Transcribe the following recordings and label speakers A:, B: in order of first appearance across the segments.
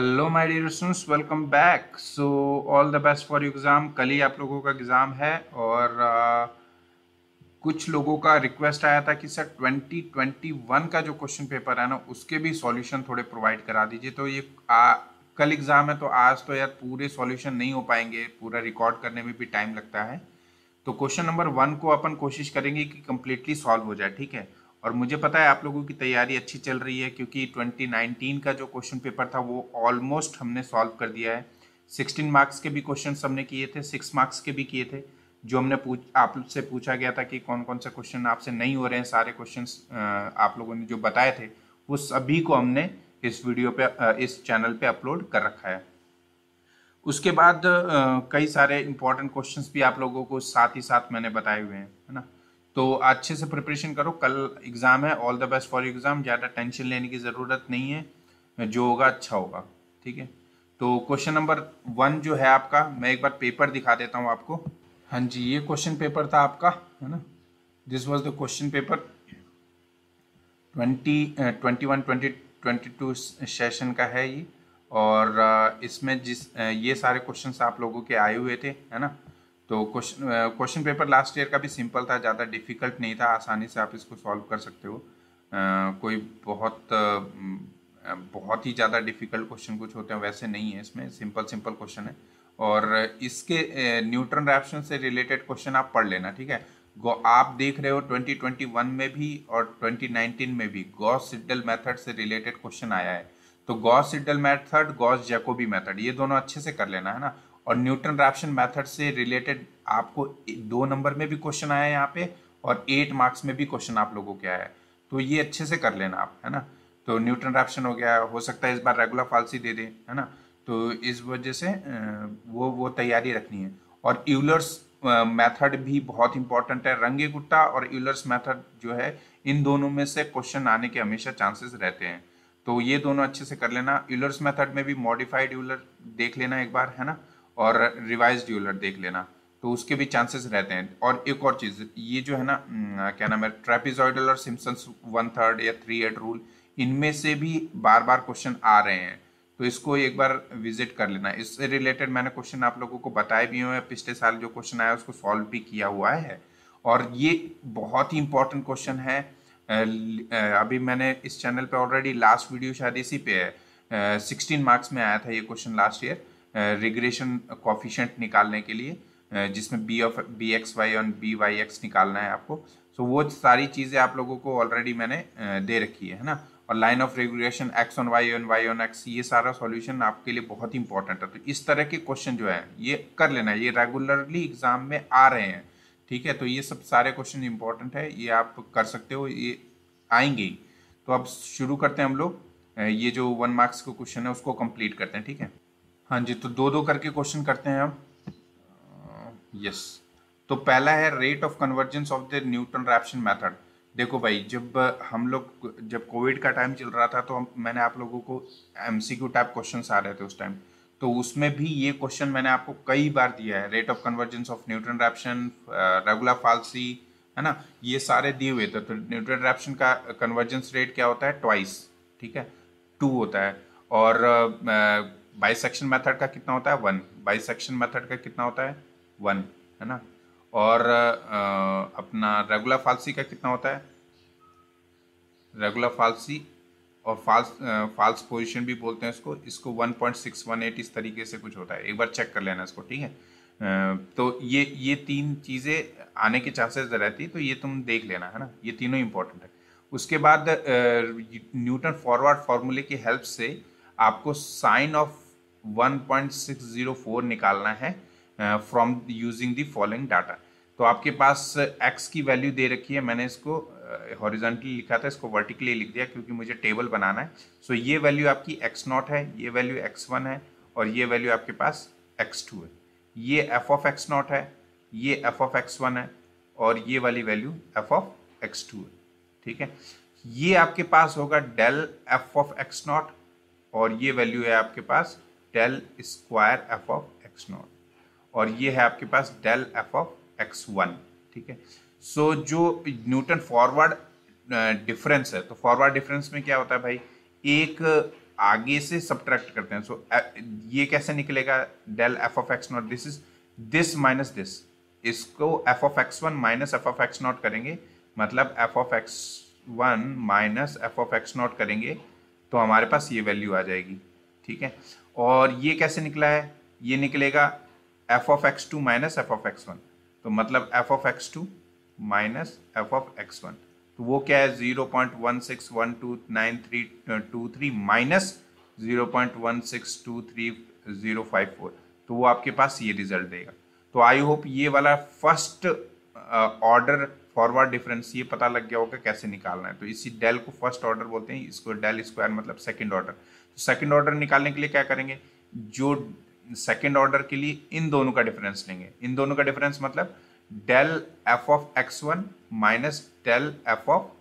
A: hello my dear students welcome back so all the best for exam कल ही आप लोगों का एग्ज़ाम है और आ, uh, कुछ लोगों का रिक्वेस्ट आया था कि सर 2021 का जो क्वेश्चन पेपर है ना उसके भी सॉल्यूशन थोड़े प्रोवाइड करा दीजिए तो ये आ, कल एग्ज़ाम है तो आज तो यार पूरे सॉल्यूशन नहीं हो पाएंगे पूरा रिकॉर्ड करने में भी टाइम लगता है तो क्वेश्चन नंबर वन को अपन कोशिश करेंगे कि कम्प्लीटली सॉल्व हो जाए ठीक है और मुझे पता है आप लोगों की तैयारी अच्छी चल रही है क्योंकि 2019 का जो क्वेश्चन पेपर था वो ऑलमोस्ट हमने सॉल्व कर दिया है 16 मार्क्स के भी क्वेश्चन हमने किए थे 6 मार्क्स के भी किए थे जो हमने पूछ आपसे पूछा गया था कि कौन कौन से क्वेश्चन आपसे नहीं हो रहे हैं सारे क्वेश्चन आप लोगों ने जो बताए थे वो सभी को हमने इस वीडियो पे इस चैनल पे अपलोड कर रखा है उसके बाद कई सारे इंपॉर्टेंट क्वेश्चंस भी आप लोगों को साथ ही साथ मैंने बताए हुए हैं है ना तो अच्छे से प्रिपरेशन करो कल एग्ज़ाम है all the best for exam ज़्यादा टेंशन लेने की ज़रूरत नहीं है जो होगा अच्छा होगा ठीक है तो क्वेश्चन नंबर वन जो है आपका मैं एक बार पेपर दिखा देता हूँ आपको हाँ जी ये क्वेश्चन पेपर था आपका है ना this was the question paper twenty twenty one twenty twenty two session का है ये और इसमें जिस ये सारे क्वेश्चन आप लोगों के आए हुए थे है ना तो question question paper last year का भी सिंपल था ज़्यादा डिफिकल्ट नहीं था आसानी से आप इसको सॉल्व कर सकते हो कोई बहुत बहुत ही ज़्यादा डिफिकल्ट क्वेश्चन कुछ होते हैं वैसे नहीं है इसमें सिंपल सिंपल क्वेश्चन है और इसके न्यूट्रन रैप्शन से रिलेटेड क्वेश्चन आप पढ़ लेना ठीक है आप देख रहे हो 2021 में भी और 2019 में भी गॉस सिडल मेथड से रिलेटेड क्वेश्चन आया है तो Gauss Seidel method Gauss Jacobi method ये दोनों अच्छे से कर लेना है ना और न्यूटन रैप्शन मेथड से रिलेटेड आपको दो नंबर में भी क्वेश्चन आया है यहाँ पे और एट मार्क्स में भी क्वेश्चन आप लोगों के आया है तो ये अच्छे से कर लेना आप है ना तो न्यूटन रैप्शन हो गया हो सकता है इस बार रेगुलर फालसी दे दें है ना तो इस वजह से वो वो तैयारी रखनी है और यूलर्स मेथड भी बहुत इंपॉर्टेंट है रंगे गुट्टा और यूलर्स मेथड जो है इन दोनों में से क्वेश्चन आने के हमेशा चांसेस रहते हैं तो ये दोनों अच्छे से कर लेना यूलर्स मेथड में भी मॉडिफाइड यूलर देख लेना एक बार है ना और रिवाइज ड्यूलर देख लेना तो उसके भी चांसेस रहते हैं और एक और चीज़ ये जो है ना क्या नाम है ट्रेपिजॉइडल और सिम्सन वन थर्ड या थ्री एट रूल इनमें से भी बार बार क्वेश्चन आ रहे हैं तो इसको एक बार विजिट कर लेना इससे रिलेटेड मैंने क्वेश्चन आप लोगों को बताए भी हुए पिछले साल जो क्वेश्चन आया उसको सॉल्व भी किया हुआ है और ये बहुत ही इंपॉर्टेंट क्वेश्चन है अभी मैंने इस चैनल पर ऑलरेडी लास्ट वीडियो शायद इसी पे है सिक्सटीन मार्क्स में आया था ये question last year regression coefficient निकालने के लिए जिसमें B of B x Y और बी वाई एक्स निकालना है आपको सो so, वो सारी चीज़ें आप लोगों को ऑलरेडी मैंने दे रखी है है ना और line of regulation X on Y on Y on X ये सारा सॉल्यूशन आपके लिए बहुत ही इंपॉर्टेंट है तो इस तरह के क्वेश्चन जो है ये कर लेना है ये रेगुलरली एग्जाम में आ रहे हैं ठीक है तो ये सब सारे क्वेश्चन इंपॉर्टेंट है ये आप कर सकते हो ये आएंगे ही तो अब शुरू करते हैं हम लोग ये जो वन मार्क्स का क्वेश्चन है उसको कंप्लीट करते हैं ठीक है हाँ जी तो दो दो करके क्वेश्चन करते हैं अब यस तो पहला है rate of convergence of the Newton Raphson method देखो भाई जब हम लोग जब कोविड का टाइम चल रहा था तो हम मैंने आप लोगों को M C Q type question आ रहे थे उस टाइम तो उसमें भी ये क्वेश्चन मैंने आपको कई बार दिया है rate of convergence of Newton Raphson regula falsi है ना ये सारे दिए हुए थे तो न्यूट्रन रैप्शन का कन्वर्जेंस रेट क्या होता है ट्वाइस ठीक है टू होता है और बाइसेक्शन मेथड का कितना होता है वन बाइसेक्शन मेथड का कितना होता है वन है ना और आ, अपना रेगुलर फालसी का कितना होता है रेगुलर फालसी और फाल्स फाल्स पोजीशन भी बोलते हैं इसको इसको 1.618 इस तरीके से कुछ होता है एक बार चेक कर लेना इसको ठीक है तो ये ये तीन चीज़ें आने के चांसेस रहती तो ये तुम देख लेना है ना ये तीनों इम्पोर्टेंट है उसके बाद न्यूटन फॉरवर्ड फार्मूले की हेल्प से आपको साइन ऑफ 1.604 निकालना है from using the following data तो आपके पास एक्स uh, की वैल्यू दे रखी है मैंने इसको हॉरिजॉन्टली uh, लिखा था इसको वर्टिकली लिख दिया क्योंकि मुझे टेबल बनाना है सो so, ये वैल्यू आपकी एक्स नॉट है ये वैल्यू एक्स वन है और ये वैल्यू आपके पास एक्स टू है ये एफ ऑफ एक्स नॉट है ये एफ ऑफ एक्स वन है और ये वाली value f of x two है ठीक है ये आपके पास होगा del f of x naught और ये वैल्यू है आपके पास del square f of x naught और ये है आपके पास del f of x one ठीक है सो so, जो न्यूटन फॉरवर्ड डिफरेंस है तो फॉरवर्ड डिफरेंस में क्या होता है भाई एक आगे से सब्ट्रैक्ट करते हैं सो so, ये कैसे निकलेगा del f of x naught this is this minus this इसको f of x one minus f of x naught करेंगे मतलब f of x one minus f of x naught करेंगे तो हमारे पास ये वैल्यू आ जाएगी ठीक है और ये कैसे निकला है ये निकलेगा f of x two minus f of x one तो मतलब f of x two minus f of x one तो वो क्या है zero point one six one two nine three two three minus zero point one six two three zero five four तो वो आपके पास ये रिजल्ट देगा तो आई होप ये वाला फर्स्ट ऑर्डर फॉरवर्ड डिफरेंस ये पता लग गया होगा कैसे निकालना है तो इसी डेल को फर्स्ट ऑर्डर बोलते हैं इसको डेल स्क्वायर मतलब सेकंड ऑर्डर सेकंड ऑर्डर निकालने के लिए क्या करेंगे जो सेकंड ऑर्डर के लिए इन दोनों का डिफरेंस लेंगे इन दोनों का डिफरेंस मतलब del f of x one minus del f of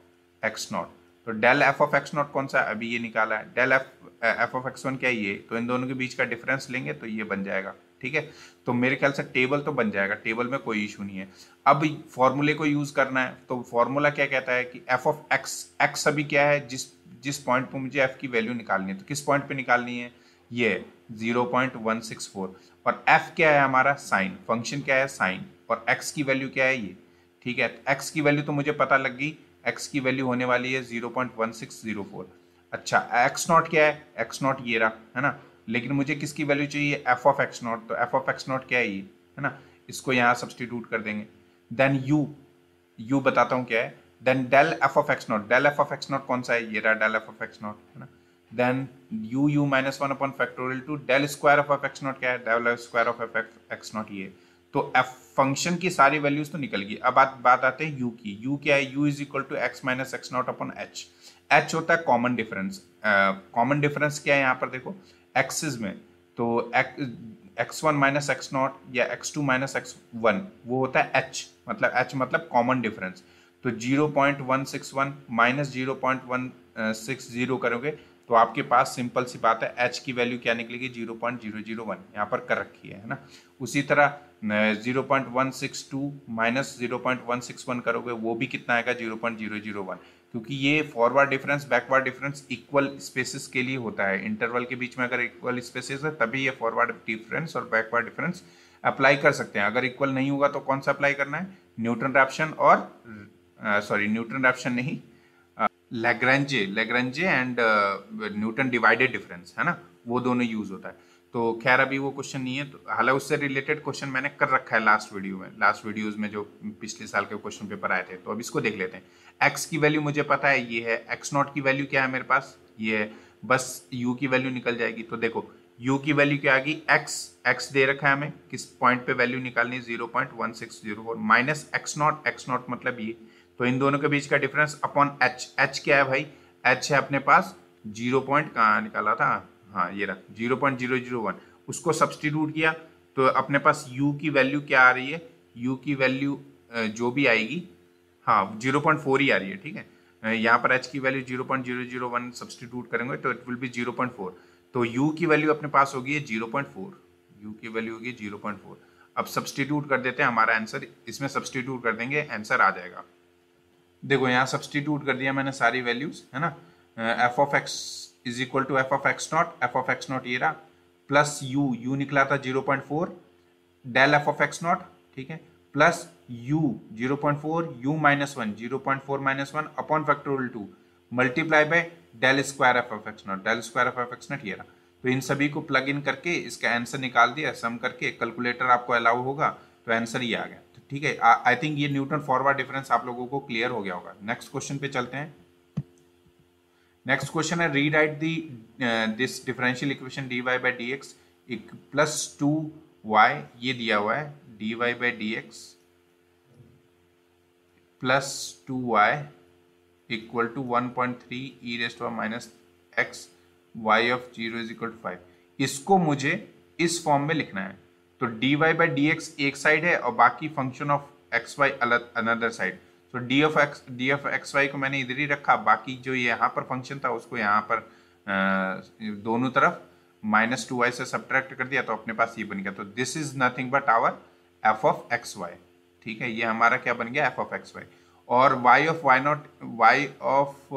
A: x naught तो del f of x naught कौन सा अभी ये निकाला है del f f of x one क्या है ये तो इन दोनों के बीच का डिफरेंस लेंगे तो ये बन जाएगा ठीक है तो मेरे ख्याल से टेबल तो बन जाएगा टेबल में कोई इशू नहीं है अब फॉर्मूले को यूज करना है तो फॉर्मूला क्या कहता है कि एफ ऑफ एक्स एक्स अभी क्या है जिस जिस पॉइंट पर मुझे एफ की वैल्यू निकालनी है तो किस पॉइंट पर निकालनी है ये zero point one six four और एफ क्या है हमारा साइन फंक्शन क्या है साइन और एक्स की वैल्यू क्या है ये ठीक है एक्स तो की वैल्यू तो मुझे पता लग गई एक्स की वैल्यू होने वाली है zero point one six zero four अच्छा एक्स नॉट क्या है एक्स नॉट ये रहा है ना लेकिन मुझे किसकी वैल्यू चाहिए एफ ऑफ एक्स नॉट तो एफ ऑफ एक्स नॉट क्या है ये है ना इसको यहाँ सब्सटीट्यूट कर देंगे देन यू यू बताता हूँ क्या है then del f of x naught del f of x naught कौन सा है ये रहा del f of x naught है ना then u u minus one upon factorial two del square of f x naught क्या है del square of f x naught ये तो एफ फंक्शन की सारी वैल्यूज तो निकल गई अब बात बात आते हैं यू की यू क्या है u is equal to x minus x naught upon h h होता है कॉमन डिफरेंस कॉमन डिफरेंस क्या है यहाँ पर देखो एक्सिस में तो x one minus x naught या x two minus x one वो होता है एच मतलब एच मतलब कॉमन डिफरेंस तो 0.161 minus zero point one six zero करोगे तो आपके पास सिंपल सी बात है एच की वैल्यू क्या निकलेगी zero point zero zero one यहाँ पर कर रखी है ना उसी तरह zero point one six two minus zero point one six one करोगे वो भी कितना आएगा zero point zero zero one क्योंकि ये forward difference backward difference equal spaces के लिए होता है इंटरवल के बीच में अगर इक्वल स्पेसिस है तभी ये फॉरवर्ड डिफरेंस और बैकवर्ड डिफरेंस अप्लाई कर सकते हैं अगर इक्वल नहीं होगा तो कौन सा अप्लाई करना है न्यूटन रैप्शन और सॉरी न्यूटन रैप्शन नहीं Lagrange Lagrange and Newton divided difference है ना वो दोनों यूज होता है तो खैर अभी वो क्वेश्चन नहीं है तो हालांकि उससे रिलेटेड क्वेश्चन मैंने कर रखा है लास्ट वीडियो में लास्ट वीडियोज में जो पिछले साल के क्वेश्चन पेपर आए थे तो अब इसको देख लेते हैं एक्स की वैल्यू मुझे पता है ये है एक्स नॉट की वैल्यू क्या है मेरे पास ये है बस यू की वैल्यू निकल जाएगी तो देखो यू की वैल्यू क्या आ गई एक्स एक्स दे रखा है हमें किस पॉइंट पे वैल्यू निकालनी है zero point one six zero four minus x naught x naught मतलब ये तो इन दोनों के बीच का डिफरेंस अपॉन एच एच क्या है भाई एच है अपने पास जीरो पॉइंट कहाँ निकाला था हाँ ये रख zero point zero zero one उसको सब्सटीट्यूट किया तो अपने पास यू की वैल्यू क्या आ रही है यू की वैल्यू जो भी आएगी हाँ जीरो पॉइंट फोर ही आ रही है ठीक है यहाँ पर एच की value zero point zero zero one substitute करेंगे तो it will be zero point four तो यू की वैल्यू अपने पास होगी जीरो पॉइंट फोर यू की वैल्यू होगी जीरो पॉइंट फोर अब सब्सटीट्यूट कर देते हैं हमारा आंसर इसमें सब्सटीट्यूट कर देंगे आंसर आ जाएगा देखो यहाँ सब्सटीट्यूट कर दिया मैंने सारी वैल्यूज है ना f of x is equal to f of x naught f of x naught ये रहा प्लस यू यू निकला था zero point four del f of x naught ठीक है plus u zero point four u minus one zero point four minus one upon factorial two multiply by del square f of x naught del square f of x naught ये रहा तो इन सभी को plug in करके इसका answer निकाल दिया सम करके कैलकुलेटर आपको अलाउ होगा तो आंसर ये आ गया ठीक है आई थिंक ये न्यूटन फॉरवर्ड डिफरेंस आप लोगों को क्लियर हो गया होगा नेक्स्ट क्वेश्चन पे चलते हैं नेक्स्ट क्वेश्चन है rewrite the this differential equation d y by d x एक प्लस टू वाई ये दिया हुआ है d y by d x plus two y equal to one point three e raised y minus x y of zero is equal to five इसको मुझे इस form में लिखना है तो d y by d x एक side है और बाकी फंक्शन ऑफ एक्स वाई अलग अनदर साइड तो d of x d of x y को मैंने इधर ही रखा बाकी जो यहाँ पर फंक्शन था उसको यहाँ पर आ, दोनों तरफ माइनस टू वाई से सब्ट्रैक्ट कर दिया तो अपने पास ये बन गया तो this is nothing but our f of x y ठीक है ये हमारा क्या बन गया एफ ऑफ एक्स वाई और y of y naught y of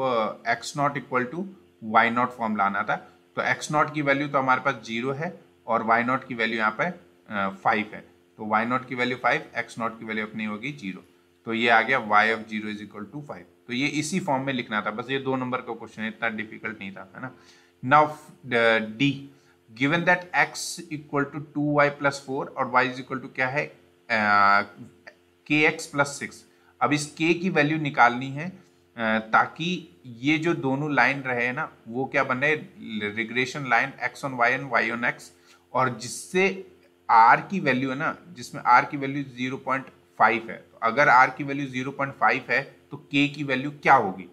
A: x naught equal to y naught form लाना था तो एक्स नॉट की वैल्यू तो हमारे पास जीरो है और वाई नॉट की वैल्यू यहाँ पर फाइव है तो वाई नॉट की वैल्यू फाइव एक्स नॉट की वैल्यू अपनी होगी जीरो तो ये आ गया y of zero is equal to five तो ये इसी फॉर्म में लिखना था बस ये दो नंबर का क्वेश्चन है इतना डिफिकल्ट नहीं था है ना now the given that x equal to two y plus four और वाई इज इक्वल टू क्या है के एक्स प्लस सिक्स अब इस के की वैल्यू निकालनी है uh, ताकि ये जो दोनों लाइन रहे हैं ना वो क्या बने regression line x on y and y on x और जिससे आर की वैल्यू है ना जिसमें आर की वैल्यू जीरो पॉइंट फाइव है तो अगर आर की वैल्यू जीरो पॉइंट फाइव है तो के की वैल्यू क्या होगी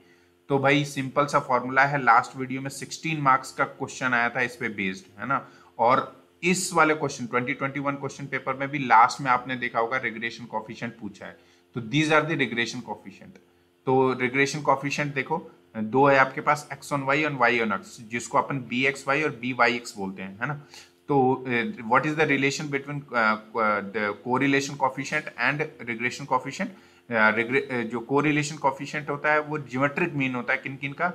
A: तो भाई सिंपल सा फॉर्मूला है लास्ट वीडियो में सिक्सटीन मार्क्स का क्वेश्चन आया था इस पर बेस्ड है ना और इस वाले question twenty twenty one question paper में भी लास्ट में आपने देखा होगा रिग्रेशन कॉफिशियंट पूछा है तो these are the regression coefficient तो रिग्रेशन कॉफिशियंट देखो दो है आपके पास x on Y on Y on x जिसको अपन बी एक्स वाई और बी वाई एक्स बोलते हैं है ना तो what is the relation between the correlation coefficient and regression coefficient जो कोरिलेशन कॉफिशेंट होता है वो जियोमेट्रिक मीन होता है किन किन का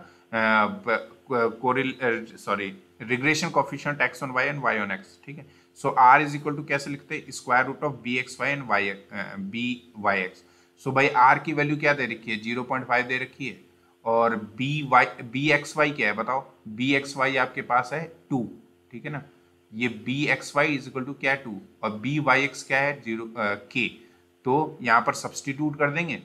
A: sorry regression coefficient x on y and y on x ठीक है so r is equal to कैसे लिखते हैं square root of B x y and y b Y x so भाई आर की वैल्यू क्या दे रखी है जीरो पॉइंट फाइव दे रखी है और B y b x y क्या है बताओ बी एक्स वाई आपके पास है टू ठीक है ना ये b x y is equal to क्या टू और बी वाई एक्स क्या है जीरो के uh, तो यहाँ पर सब्सटीट्यूट कर देंगे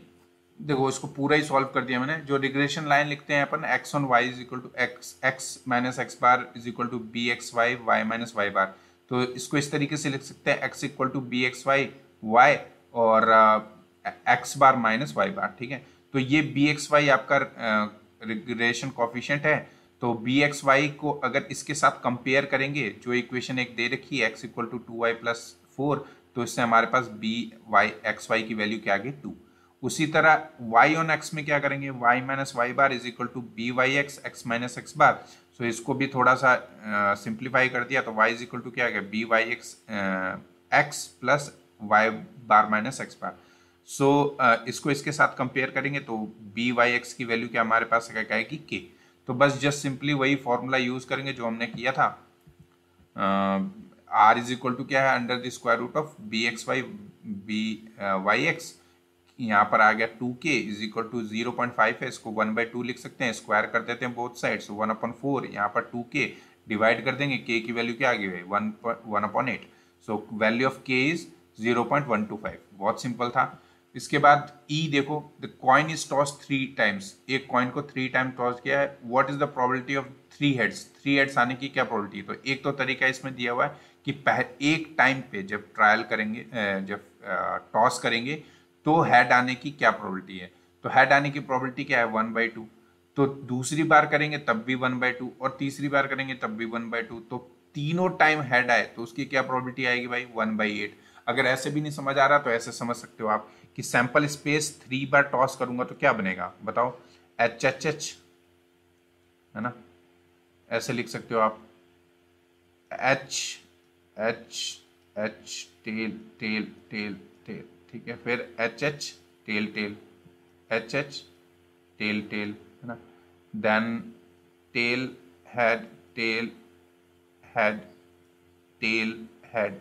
A: देखो इसको पूरा ही सॉल्व कर दिया मैंने जो रिग्रेशन लाइन लिखते हैं अपन x on y is equal to x x minus x bar is equal to b x y y minus y bar तो इसको इस तरीके से लिख सकते हैं x equal to b x y y और x bar minus y bar ठीक है तो ये बी एक्स वाई आपका रिग्रेशन uh, कॉफिशेंट है तो बी एक्स वाई को अगर इसके साथ कंपेयर करेंगे जो इक्वेशन एक दे रखी है x equal to two y plus four तो इससे हमारे पास बी वाई एक्स वाई की वैल्यू क्या आ गई टू उसी तरह वाई ऑन एक्स में क्या करेंगे y minus y bar is equal to b Y x x minus x bar so इसको भी थोड़ा सा सिंप्लीफाई कर दिया तो वाई इज इक्वल टू क्या आ गया b Y x x plus y bar minus x bar so इसको इसके साथ कंपेयर करेंगे तो बी वाई एक्स की वैल्यू क्या हमारे पास क्या आएगी के तो बस जस्ट सिंपली वही फॉर्मूला यूज़ करेंगे जो हमने किया था आर इज इक्वल टू क्या है under the square root of B x y b Y x यहाँ पर आ गया two k is equal to zero point five है इसको वन बाई टू लिख सकते हैं स्क्वायर कर देते हैं both side one upon four यहाँ पर टू के डिवाइड कर देंगे के की वैल्यू क्या आ गई है one one upon eight so value of K is zero point one two five बहुत सिंपल था इसके बाद ई e, देखो the coin is toss three times एक कॉइन को थ्री टाइम टॉस किया है what is the probability of three heads three heads आने की क्या प्रोबेबिलिटी है तो एक तो तरीका इसमें दिया हुआ है कि पह, एक टाइम पे जब ट्रायल करेंगे जब टॉस करेंगे तो हेड आने की क्या प्रोबेबिलिटी है तो हेड आने की प्रोबेबिलिटी क्या है वन बाई टू तो दूसरी बार करेंगे तब भी वन बाई टू और तीसरी बार करेंगे तब भी वन बाई टू तो तीनों टाइम हेड आए तो उसकी क्या प्रोबेबिलिटी आएगी भाई वन बाई एट अगर ऐसे भी नहीं समझ आ रहा तो ऐसे समझ सकते हो आप कि सैंपल स्पेस थ्री बार टॉस करूंगा तो क्या बनेगा बताओ एच एच एच है ना ऐसे लिख सकते हो आप H H H tail tail tail tail ठीक है फिर H H tail tail H H tail tail है ना then tail head tail head tail head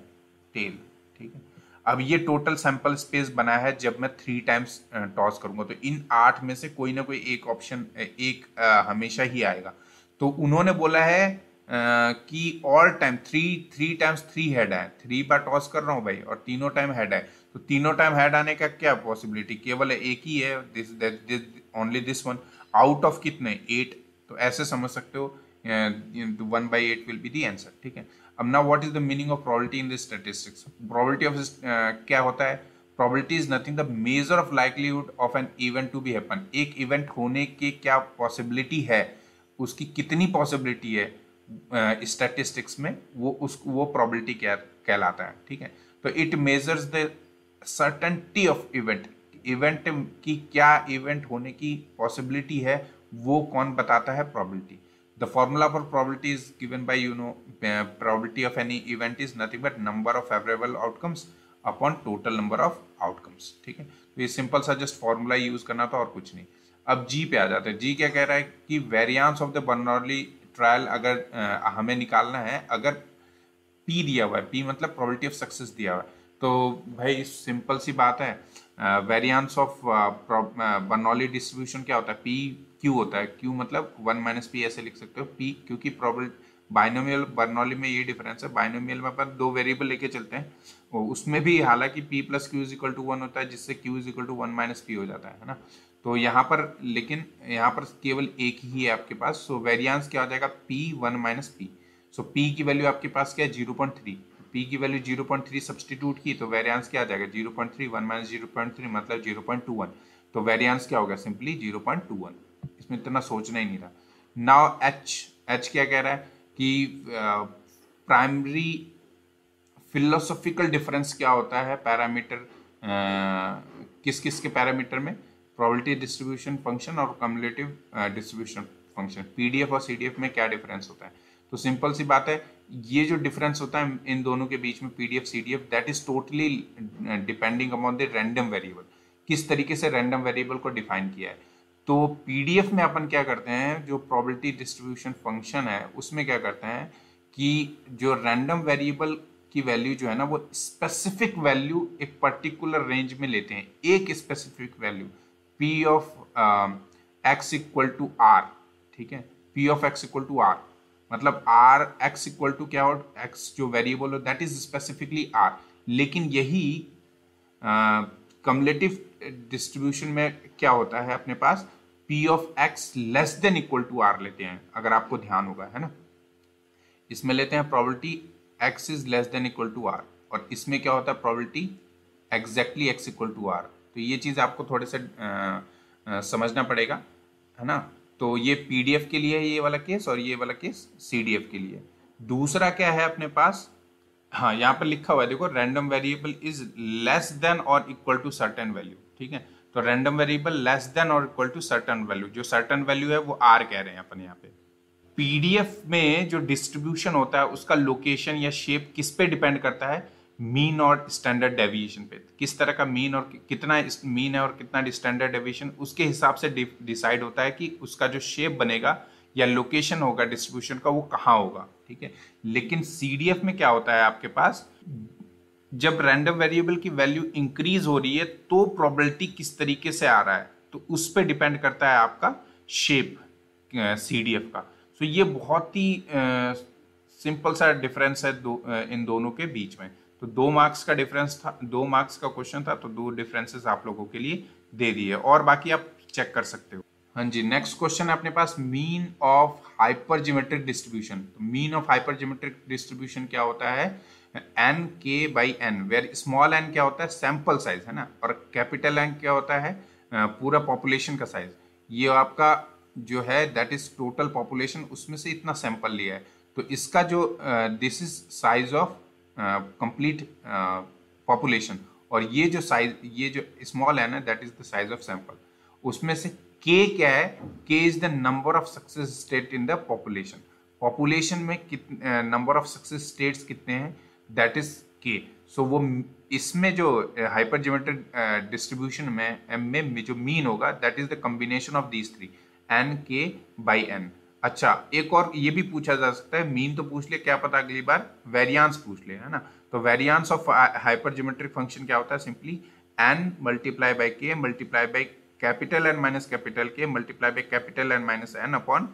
A: tail ठीक है अब ये टोटल सैंपल स्पेस बना है जब मैं थ्री टाइम्स टॉस करूंगा तो इन आठ में से कोई ना कोई एक ऑप्शन एक आ, हमेशा ही आएगा तो उन्होंने बोला है आ, कि all time three three times three head है थ्री बार टॉस कर रहा हूँ भाई और तीनों टाइम हेड है तो तीनों टाइम हेड आने का क्या पॉसिबिलिटी केवल एक ही है this only this one out of कितने एट तो ऐसे समझ सकते हो one by eight will be the answer ठीक है अब ना what is the meaning of probability in this statistics probability of क्या होता है probability is nothing the measure of likelihood of an event to be happen एक event होने के क्या पॉसिबिलिटी है उसकी कितनी पॉसिबिलिटी है स्टेटिस्टिक्स uh, में वो उस वो प्रॉबलिटी क्या कहलाता है ठीक है तो it measures the certainty of event event की क्या इवेंट होने की पॉसिबिलिटी है वो कौन बताता है probability the formula for probability is given by you know probability of any event is nothing but number of favorable outcomes upon total number of outcomes ठीक है तो ये सिंपल सा जस्ट फॉर्मूला यूज करना था और कुछ नहीं अब जी पे आ जाते हैं जी क्या कह रहा है कि variance of the Bernoulli trial अगर आ, हमें निकालना है अगर पी दिया हुआ है पी मतलब प्रोबेबिलिटी ऑफ सक्सेस दिया हुआ है तो भाई सिंपल सी बात है वेरियांस ऑफ बर्नौली डिस्ट्रीब्यूशन क्या होता है पी क्यू होता है क्यू मतलब वन माइनस पी ऐसे लिख सकते हो पी क्योंकि प्रॉब्लम बाइनोमियल बर्नौली में ये डिफरेंस है बाइनोमियल में अपन दो वेरिएबल लेके चलते हैं और उसमें भी हालांकि P plus Q is equal to one होता है जिससे Q is equal to one minus P हो जाता है ना तो यहाँ पर लेकिन यहाँ पर केवल एक ही है आपके पास सो वेरियांस क्या हो जाएगा P one minus P so P की वैल्यू आपके पास क्या है जीरो पॉइंट थ्री पी की value zero point three substitute की तो वेरियांस क्या आ जाएगा zero point three one minus zero point three मतलब जीरो पॉइंट टू वन तो वेरियांस क्या होगा simply zero point two one इसमें इतना सोचना ही नहीं था नाउ एच एच क्या कह रहा है कि प्राइमरी फिलोसॉफिकल डिफरेंस क्या होता है पैरामीटर किस किस के पैरामीटर में प्रोबेबिलिटी डिस्ट्रीब्यूशन फंक्शन और कम्युलेटिव डिस्ट्रीब्यूशन फंक्शन पीडीएफ और सीडीएफ में क्या डिफरेंस होता है तो सिंपल सी बात है ये जो डिफरेंस होता है इन दोनों के बीच में PDF CDF that is totally depending upon the random variable किस तरीके से रैंडम वेरिएबल को डिफाइन किया है तो पीडीएफ में अपन क्या करते हैं जो प्रॉबिलिटी डिस्ट्रीब्यूशन फंक्शन है उसमें क्या करते हैं कि जो रैंडम वेरिएबल की वैल्यू जो है ना वो स्पेसिफिक वैल्यू एक पर्टिकुलर रेंज में लेते हैं एक specific value P of X equal to R ठीक है P of X equal to R मतलब आर एक्स इक्वल टू क्या और एक्स जो वेरिएबल हो दैट इज स्पेसिफिकली आर लेकिन यही कमलेटिव uh, डिस्ट्रीब्यूशन में क्या होता है अपने पास P of X less than equal to R लेते हैं अगर आपको ध्यान होगा है ना इसमें लेते हैं probability X is less than equal to R और इसमें क्या होता है probability exactly X equal to R तो ये चीज़ आपको थोड़े से आ, आ, समझना पड़ेगा है ना तो ये पीडीएफ के लिए है ये वाला केस और ये वाला केस सीडीएफ के लिए दूसरा क्या है अपने पास हाँ यहाँ पर लिखा हुआ है देखो random variable is less than और इक्वल टू सर्टेन वैल्यू ठीक है तो रैंडम वेरिएबल लेस देन और इक्वल टू सर्टन वैल्यू जो सर्टन वैल्यू है वो आर कह रहे हैं अपन यहाँ पे पीडीएफ में जो डिस्ट्रीब्यूशन होता है उसका लोकेशन या शेप किस पे डिपेंड करता है मीन और स्टैंडर्ड डेविएशन पे किस तरह का मीन और कितना मीन है और कितना स्टैंडर्ड डेविएशन उसके हिसाब से डिसाइड होता है कि उसका जो शेप बनेगा या लोकेशन होगा डिस्ट्रीब्यूशन का वो कहाँ होगा ठीक है लेकिन सी में क्या होता है आपके पास जब रैंडम वेरिएबल की वैल्यू इंक्रीज हो रही है तो प्रोबेबिलिटी किस तरीके से आ रहा है तो उस पर डिपेंड करता है आपका शेप सी डी एफ का सो so ये बहुत ही सिंपल सा डिफरेंस है दो इन दोनों के बीच में तो दो मार्क्स का डिफरेंस था दो मार्क्स का क्वेश्चन था तो दो डिफरेंसेस आप लोगों के लिए दे दिए और बाकी आप चेक कर सकते हो हाँ जी नेक्स्ट क्वेश्चन है अपने पास mean of hypergeometric distribution तो mean of hypergeometric distribution क्या होता है N K by N where small N क्या होता है सैंपल साइज है ना और कैपिटल एन क्या होता है पूरा पॉपुलेशन का साइज ये आपका जो है दैट इज टोटल पॉपुलेशन उसमें से इतना सैंपल लिया है तो इसका जो this is size of complete population और ये जो साइज ये जो स्मॉल एन है that is the size of sample उसमें से के क्या है K is the number of success state in the population population में कितने नंबर ऑफ सक्सेस स्टेट्स कितने हैं दैट इज के सो वो इसमें जो हाइपर जिमेट्रिक डिस्ट्रीब्यूशन में एम eh, में जो मीन होगा that is the combination of these three N K by N अच्छा एक और ये भी पूछा जा सकता है मीन तो पूछ ले क्या पता अगली बार वेरियांस पूछ ले है ना तो variance of hypergeometric function क्या होता है simply N multiply by K multiply by capital N minus capital K multiply by capital N minus N upon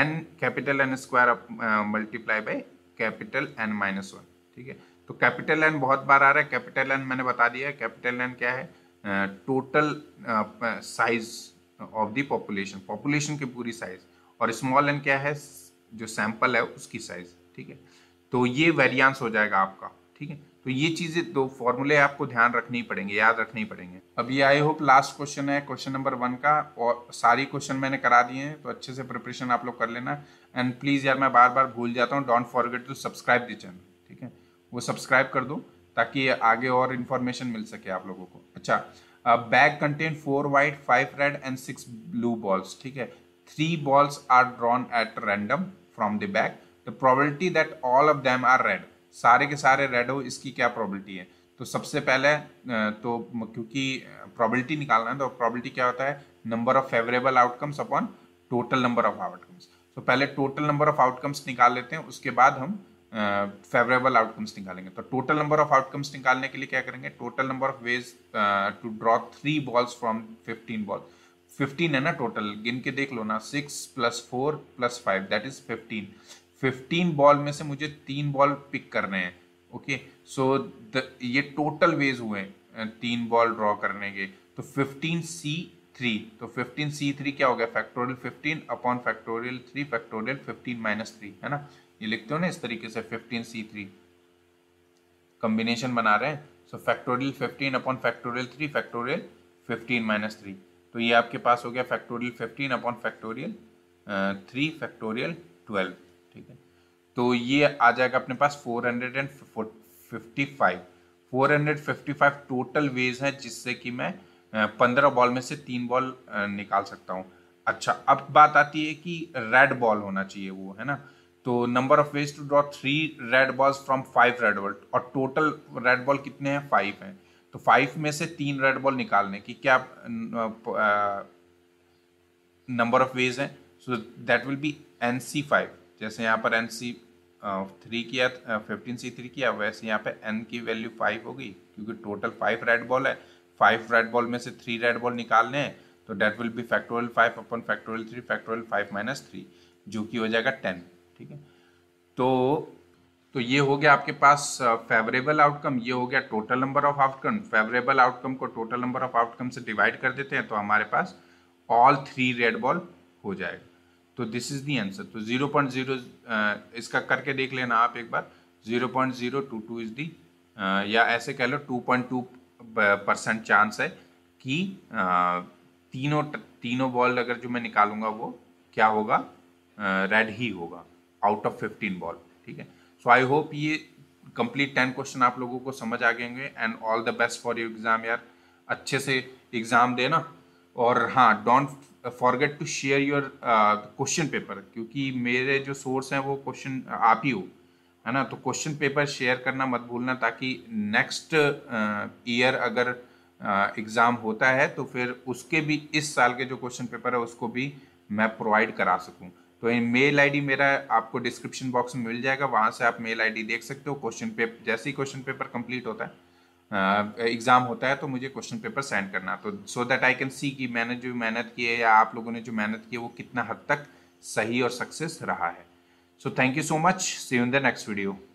A: N capital N square multiply by capital N minus one ठीक है तो capital N बहुत बार आ रहा है capital N मैंने बता दिया है कैपिटल एन क्या है total size of the population population की पूरी साइज और स्मॉल एन क्या है जो सैंपल है उसकी साइज ठीक है तो ये वेरियांस हो जाएगा आपका ठीक है तो ये चीज़ें दो फॉर्मूले आपको ध्यान रखने ही पड़ेंगे याद रखने ही पड़ेंगे अब ये आई होप लास्ट क्वेश्चन है क्वेश्चन नंबर वन का और सारी क्वेश्चन मैंने करा दिए हैं तो अच्छे से प्रिपरेशन आप लोग कर लेना एंड प्लीज़ यार मैं बार बार भूल जाता हूँ don't forget to subscribe the channel ठीक है वो सब्सक्राइब कर दो ताकि आगे और इन्फॉर्मेशन मिल सके आप लोगों को अच्छा bag contain four white five red and six blue balls ठीक है three balls are drawn at random from the bag the probability that all of them are red सारे के सारे रेड हो इसकी क्या प्रोबेबिलिटी है तो सबसे पहले तो क्योंकि प्रोबेबिलिटी निकालना है तो प्रोबेबिलिटी क्या होता है number of favourable outcomes upon total number of outcomes तो पहले टोटल नंबर ऑफ आउटकम्स निकाल लेते हैं उसके बाद हम फेवरेबल आउटकम्स निकालेंगे तो टोटल नंबर ऑफ आउटकम्स निकालने के लिए क्या करेंगे total number of ways to draw three balls from fifteen ball fifteen है ना टोटल गिन के देख लो ना six plus four plus five that is fifteen fifteen ball में से मुझे तीन बॉल पिक करने हैं ओके सो द ये टोटल वेज हुए तीन बॉल ड्रॉ करने के तो फिफ्टीन सी थ्री तो फिफ्टीन सी थ्री क्या हो गया factorial fifteen upon factorial three factorial fifteen minus three है ना ये लिखते हो ना इस तरीके से फिफ्टीन सी थ्री कम्बिनेशन बना रहे हैं so factorial fifteen upon factorial three factorial fifteen minus three तो ये आपके पास हो गया factorial fifteen upon factorial three factorial twelve ठीक है तो ये आ जाएगा अपने पास four hundred and fifty five four hundred fifty five total ways है जिससे कि मैं पंद्रह बॉल में से तीन बॉल निकाल सकता हूँ अच्छा अब बात आती है कि रेड बॉल होना चाहिए वो है ना तो number of ways to draw three red balls from five red ball और टोटल रेड बॉल कितने हैं फाइव हैं तो फाइव में से तीन रेड बॉल निकालने की क्या नंबर ऑफ वेज हैं so that will be N C five जैसे यहाँ पर एन सी थ्री किया फिफ्टीन सी थ्री किया वैसे यहाँ पे एन की वैल्यू फाइव होगी क्योंकि टोटल फाइव रेड बॉल है फाइव रेड बॉल में से थ्री रेड बॉल निकालने हैं तो that will be factorial five upon factorial three factorial five minus three जो कि हो जाएगा टेन ठीक है तो तो ये हो गया आपके पास फेवरेबल आउटकम ये हो गया total number of outcome favourable outcome को टोटल नंबर ऑफ आउटकम से डिवाइड कर देते हैं तो हमारे पास ऑल थ्री रेड बॉल हो जाएगा तो दिस इज़ दी आंसर तो जीरो पॉइंट जीरो इसका करके देख लेना आप एक बार zero point zero two two is the या ऐसे कह लो two point two percent chance है कि तीनों तीनों बॉल अगर जो मैं निकालूंगा वो क्या होगा रेड ही होगा आउट ऑफ फिफ्टीन बॉल ठीक है सो आई होप ये कंप्लीट टेन क्वेश्चन आप लोगों को समझ आ गए होंगे and all the best for your exam यार अच्छे से एग्ज़ाम देना और हाँ don't forget to share your question paper क्योंकि मेरे जो सोर्स हैं वो क्वेश्चन uh, आप ही हो है ना तो क्वेश्चन पेपर शेयर करना मत भूलना ताकि नेक्स्ट ईयर uh, अगर एग्ज़ाम uh, होता है तो फिर उसके भी इस साल के जो क्वेश्चन पेपर है उसको भी मैं प्रोवाइड करा सकूँ तो मेल आईडी मेरा आपको डिस्क्रिप्शन बॉक्स में मिल जाएगा वहाँ से आप मेल आईडी देख सकते हो क्वेश्चन पेपर जैसे ही क्वेश्चन पेपर कंप्लीट होता है एग्ज़ाम होता है तो मुझे क्वेश्चन पेपर सेंड करना तो so that I can see कि मैंने जो मेहनत की है या आप लोगों ने जो मेहनत की है वो कितना हद तक सही और सक्सेस रहा है so thank you so much see in the next video